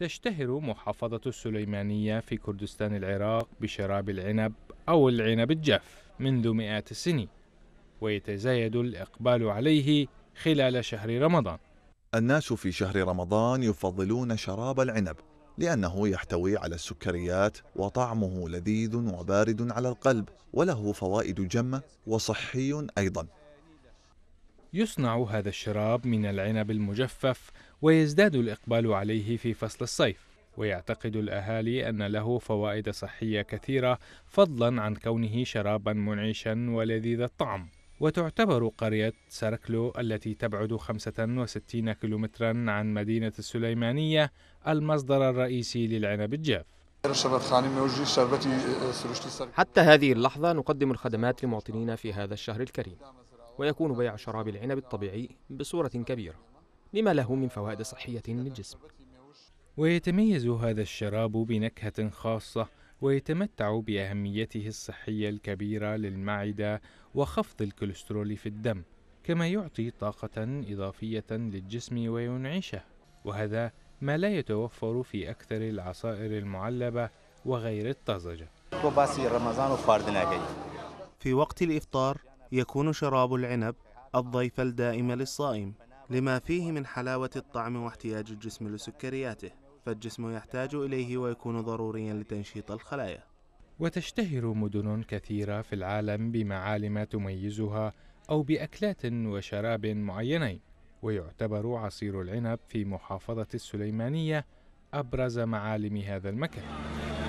تشتهر محافظة السليمانية في كردستان العراق بشراب العنب أو العنب الجاف منذ مئات السنين ويتزايد الإقبال عليه خلال شهر رمضان الناس في شهر رمضان يفضلون شراب العنب لأنه يحتوي على السكريات وطعمه لذيذ وبارد على القلب وله فوائد جمة وصحي أيضا يصنع هذا الشراب من العنب المجفف ويزداد الإقبال عليه في فصل الصيف ويعتقد الأهالي أن له فوائد صحية كثيرة فضلا عن كونه شرابا منعشا ولذيذ الطعم وتعتبر قرية سركلو التي تبعد 65 كيلومترا عن مدينة السليمانية المصدر الرئيسي للعنب الجاف حتى هذه اللحظة نقدم الخدمات لمواطنينا في هذا الشهر الكريم ويكون بيع شراب العنب الطبيعي بصورة كبيرة لما له من فوائد صحية للجسم ويتميز هذا الشراب بنكهة خاصة ويتمتع بأهميته الصحية الكبيرة للمعدة وخفض الكوليسترول في الدم كما يعطي طاقة إضافية للجسم وينعشه وهذا ما لا يتوفر في أكثر العصائر المعلبة وغير الطازجة في وقت الإفطار يكون شراب العنب الضيف الدائم للصائم لما فيه من حلاوة الطعم واحتياج الجسم لسكرياته فالجسم يحتاج إليه ويكون ضروريا لتنشيط الخلايا وتشتهر مدن كثيرة في العالم بمعالم تميزها أو بأكلات وشراب معينين ويعتبر عصير العنب في محافظة السليمانية أبرز معالم هذا المكان